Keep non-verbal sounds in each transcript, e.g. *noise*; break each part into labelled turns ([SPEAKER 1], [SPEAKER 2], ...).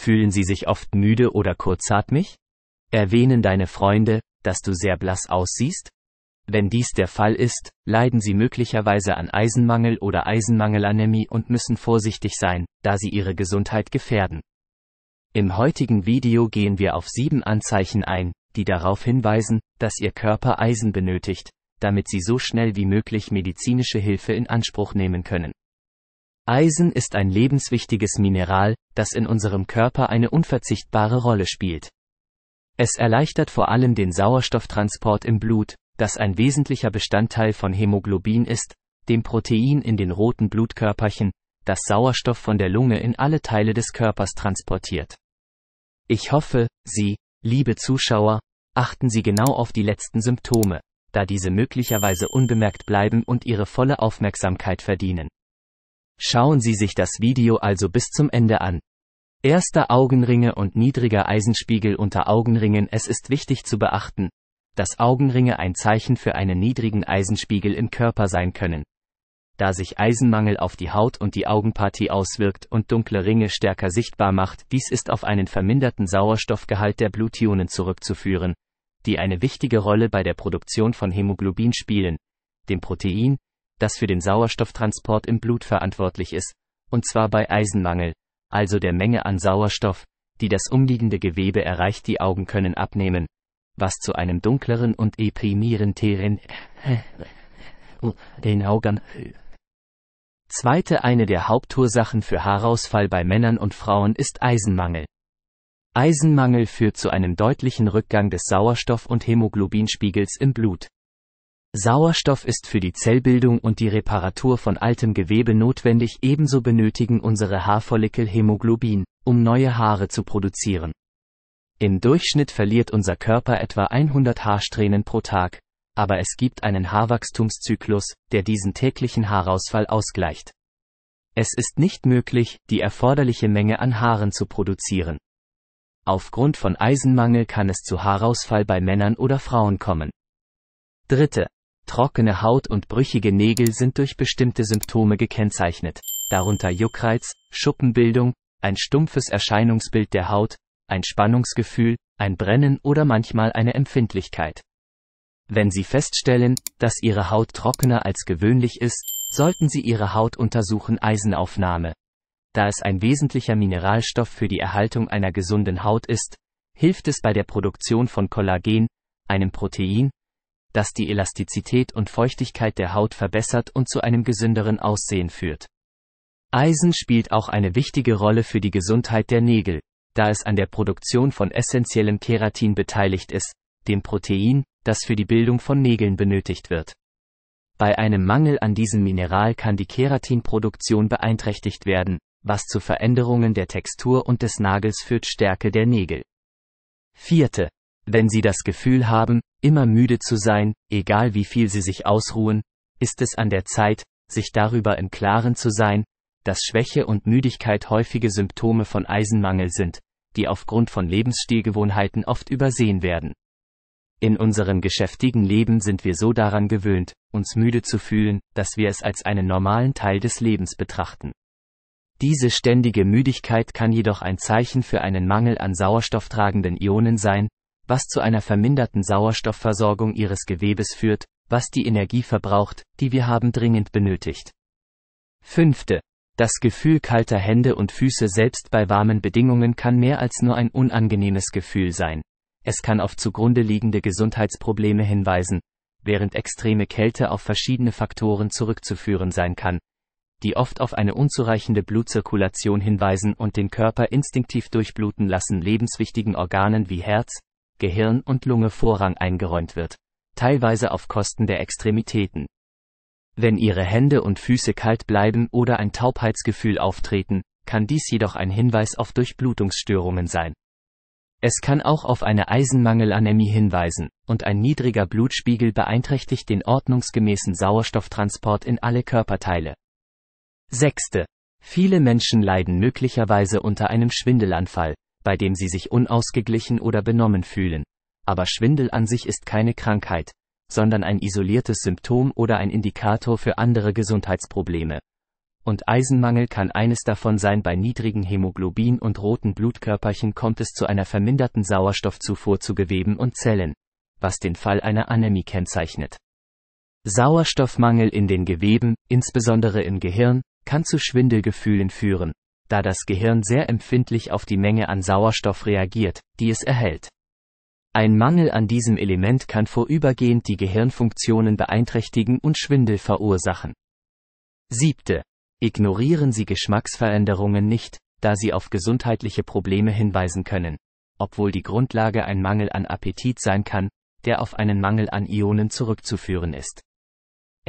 [SPEAKER 1] Fühlen sie sich oft müde oder kurzatmig? Erwähnen deine Freunde, dass du sehr blass aussiehst? Wenn dies der Fall ist, leiden sie möglicherweise an Eisenmangel oder Eisenmangelanämie und müssen vorsichtig sein, da sie ihre Gesundheit gefährden. Im heutigen Video gehen wir auf sieben Anzeichen ein, die darauf hinweisen, dass Ihr Körper Eisen benötigt, damit Sie so schnell wie möglich medizinische Hilfe in Anspruch nehmen können. Eisen ist ein lebenswichtiges Mineral, das in unserem Körper eine unverzichtbare Rolle spielt. Es erleichtert vor allem den Sauerstofftransport im Blut, das ein wesentlicher Bestandteil von Hämoglobin ist, dem Protein in den roten Blutkörperchen, das Sauerstoff von der Lunge in alle Teile des Körpers transportiert. Ich hoffe, Sie, liebe Zuschauer, achten Sie genau auf die letzten Symptome, da diese möglicherweise unbemerkt bleiben und Ihre volle Aufmerksamkeit verdienen. Schauen Sie sich das Video also bis zum Ende an. Erster Augenringe und niedriger Eisenspiegel unter Augenringen Es ist wichtig zu beachten, dass Augenringe ein Zeichen für einen niedrigen Eisenspiegel im Körper sein können. Da sich Eisenmangel auf die Haut und die Augenpartie auswirkt und dunkle Ringe stärker sichtbar macht, dies ist auf einen verminderten Sauerstoffgehalt der Blutionen zurückzuführen, die eine wichtige Rolle bei der Produktion von Hämoglobin spielen, dem Protein, das für den Sauerstofftransport im Blut verantwortlich ist, und zwar bei Eisenmangel, also der Menge an Sauerstoff, die das umliegende Gewebe erreicht, die Augen können abnehmen, was zu einem dunkleren und eprimierenderen *laughs* den Augen. Zweite eine der Hauptursachen für Haarausfall bei Männern und Frauen ist Eisenmangel. Eisenmangel führt zu einem deutlichen Rückgang des Sauerstoff- und Hämoglobinspiegels im Blut. Sauerstoff ist für die Zellbildung und die Reparatur von altem Gewebe notwendig, ebenso benötigen unsere Haarfollikel Hämoglobin, um neue Haare zu produzieren. Im Durchschnitt verliert unser Körper etwa 100 Haarsträhnen pro Tag, aber es gibt einen Haarwachstumszyklus, der diesen täglichen Haarausfall ausgleicht. Es ist nicht möglich, die erforderliche Menge an Haaren zu produzieren. Aufgrund von Eisenmangel kann es zu Haarausfall bei Männern oder Frauen kommen. Dritte, trockene Haut und brüchige Nägel sind durch bestimmte Symptome gekennzeichnet, darunter Juckreiz, Schuppenbildung, ein stumpfes Erscheinungsbild der Haut, ein Spannungsgefühl, ein Brennen oder manchmal eine Empfindlichkeit. Wenn Sie feststellen, dass Ihre Haut trockener als gewöhnlich ist, sollten Sie Ihre Haut untersuchen Eisenaufnahme. Da es ein wesentlicher Mineralstoff für die Erhaltung einer gesunden Haut ist, hilft es bei der Produktion von Kollagen, einem Protein, das die Elastizität und Feuchtigkeit der Haut verbessert und zu einem gesünderen Aussehen führt. Eisen spielt auch eine wichtige Rolle für die Gesundheit der Nägel, da es an der Produktion von essentiellem Keratin beteiligt ist, dem Protein, das für die Bildung von Nägeln benötigt wird. Bei einem Mangel an diesem Mineral kann die Keratinproduktion beeinträchtigt werden, was zu Veränderungen der Textur und des Nagels führt Stärke der Nägel. Vierte. Wenn Sie das Gefühl haben, immer müde zu sein, egal wie viel Sie sich ausruhen, ist es an der Zeit, sich darüber im Klaren zu sein, dass Schwäche und Müdigkeit häufige Symptome von Eisenmangel sind, die aufgrund von Lebensstilgewohnheiten oft übersehen werden. In unserem geschäftigen Leben sind wir so daran gewöhnt, uns müde zu fühlen, dass wir es als einen normalen Teil des Lebens betrachten. Diese ständige Müdigkeit kann jedoch ein Zeichen für einen Mangel an sauerstofftragenden Ionen sein, was zu einer verminderten Sauerstoffversorgung ihres Gewebes führt, was die Energie verbraucht, die wir haben dringend benötigt. Fünfte. Das Gefühl kalter Hände und Füße selbst bei warmen Bedingungen kann mehr als nur ein unangenehmes Gefühl sein. Es kann auf zugrunde liegende Gesundheitsprobleme hinweisen, während extreme Kälte auf verschiedene Faktoren zurückzuführen sein kann, die oft auf eine unzureichende Blutzirkulation hinweisen und den Körper instinktiv durchbluten lassen lebenswichtigen Organen wie Herz, Gehirn und Lunge Vorrang eingeräumt wird, teilweise auf Kosten der Extremitäten. Wenn Ihre Hände und Füße kalt bleiben oder ein Taubheitsgefühl auftreten, kann dies jedoch ein Hinweis auf Durchblutungsstörungen sein. Es kann auch auf eine Eisenmangelanämie hinweisen, und ein niedriger Blutspiegel beeinträchtigt den ordnungsgemäßen Sauerstofftransport in alle Körperteile. Sechste. Viele Menschen leiden möglicherweise unter einem Schwindelanfall, bei dem sie sich unausgeglichen oder benommen fühlen. Aber Schwindel an sich ist keine Krankheit, sondern ein isoliertes Symptom oder ein Indikator für andere Gesundheitsprobleme. Und Eisenmangel kann eines davon sein, bei niedrigen Hämoglobin und roten Blutkörperchen kommt es zu einer verminderten Sauerstoffzufuhr zu Geweben und Zellen, was den Fall einer Anämie kennzeichnet. Sauerstoffmangel in den Geweben, insbesondere im Gehirn, kann zu Schwindelgefühlen führen, da das Gehirn sehr empfindlich auf die Menge an Sauerstoff reagiert, die es erhält. Ein Mangel an diesem Element kann vorübergehend die Gehirnfunktionen beeinträchtigen und Schwindel verursachen. Siebte. Ignorieren Sie Geschmacksveränderungen nicht, da sie auf gesundheitliche Probleme hinweisen können, obwohl die Grundlage ein Mangel an Appetit sein kann, der auf einen Mangel an Ionen zurückzuführen ist.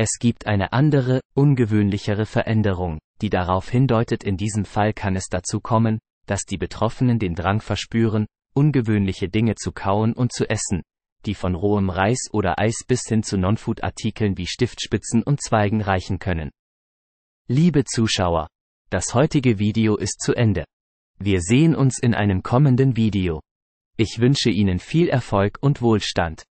[SPEAKER 1] Es gibt eine andere, ungewöhnlichere Veränderung, die darauf hindeutet, in diesem Fall kann es dazu kommen, dass die Betroffenen den Drang verspüren, ungewöhnliche Dinge zu kauen und zu essen, die von rohem Reis oder Eis bis hin zu Non-Food-Artikeln wie Stiftspitzen und Zweigen reichen können. Liebe Zuschauer, das heutige Video ist zu Ende. Wir sehen uns in einem kommenden Video. Ich wünsche Ihnen viel Erfolg und Wohlstand.